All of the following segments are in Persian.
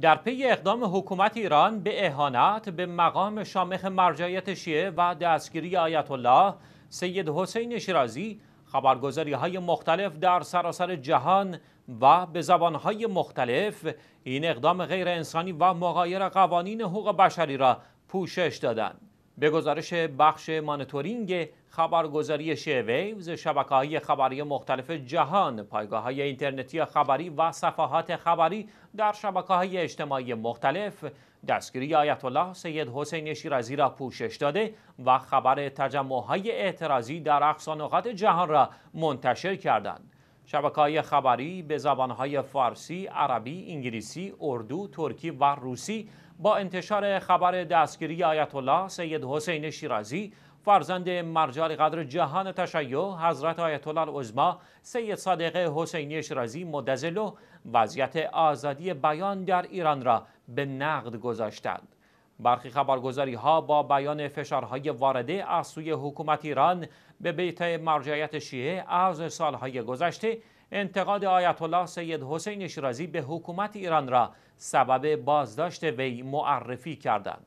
در پی اقدام حکومت ایران به اهانت به مقام شامخ مرجعیت شیعه و دستگیری آیت الله سید حسین شیرازی خبرگزاری های مختلف در سراسر جهان و به زبان های مختلف این اقدام غیر انسانی و مغایر قوانین حقوق بشری را پوشش دادند. به گزارش بخش مانیتورینگ خبرگزاری شیویوز شبکه های خبری مختلف جهان پایگاه های اینترنتی خبری و صفحات خبری در شبکه های اجتماعی مختلف دستگیری آیت الله سید حسین شیرازی را پوشش داده و خبر تجمع های اعتراضی در اقصانوقات جهان را منتشر کردند. شبکه های خبری به زبان فارسی، عربی، انگلیسی، اردو، ترکی و روسی با انتشار خبر دستگیری آیت الله سید حسین شیرازی فرزند مرجع قدر جهان تشیع حضرت آیت الله العظما سید صادق حسینی شیرازی مدزلو وضعیت آزادی بیان در ایران را به نقد گذاشتند برخی خبرگزاری ها با بیان فشارهای وارده از سوی حکومت ایران به بیت مرجعیت شیعه از سالهای گذشته انتقاد آیت الله سید حسین شیرازی به حکومت ایران را سبب بازداشت وی معرفی کردند.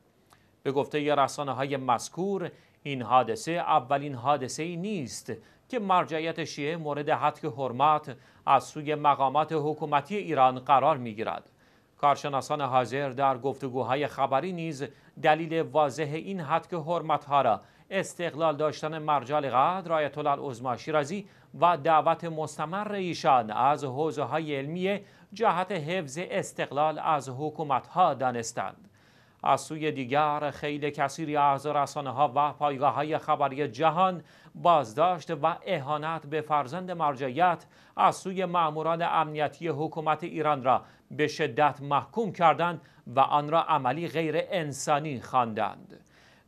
به گفته رسانه های مذکور این حادثه اولین حادثه ای نیست که مرجعیت شیعه مورد حتک حرمت از سوی مقامات حکومتی ایران قرار می گیرد. کارشناسان حاضر در گفتگوهای خبری نیز دلیل واضح این حد که حرمتها را استقلال داشتن مرجال قدر آیت الله شیرازی و دعوت مستمر ایشان از حوزه های علمی جهت حفظ استقلال از حکومت ها دانستند. از سوی دیگر خیلی کثیری از رسانه ها و پایگاه های خبری جهان بازداشت و اهانت به فرزند مرجعیت از سوی ماموران امنیتی حکومت ایران را به شدت محکوم کردند و آن را عملی غیر انسانی خواندند.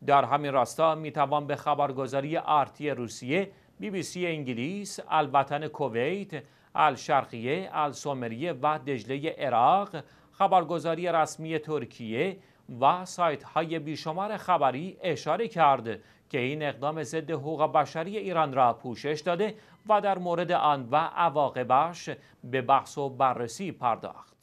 در همین راستا می توان به خبرگزاری آرتی روسیه، بی بی سی انگلیس، الوطن کویت، الشرقیه، السومریه و دجله عراق، خبرگزاری رسمی ترکیه، و سایت های بیشمار خبری اشاره کرد که این اقدام ضد حقوق بشری ایران را پوشش داده و در مورد آن و عواقبش به بحث و بررسی پرداخت.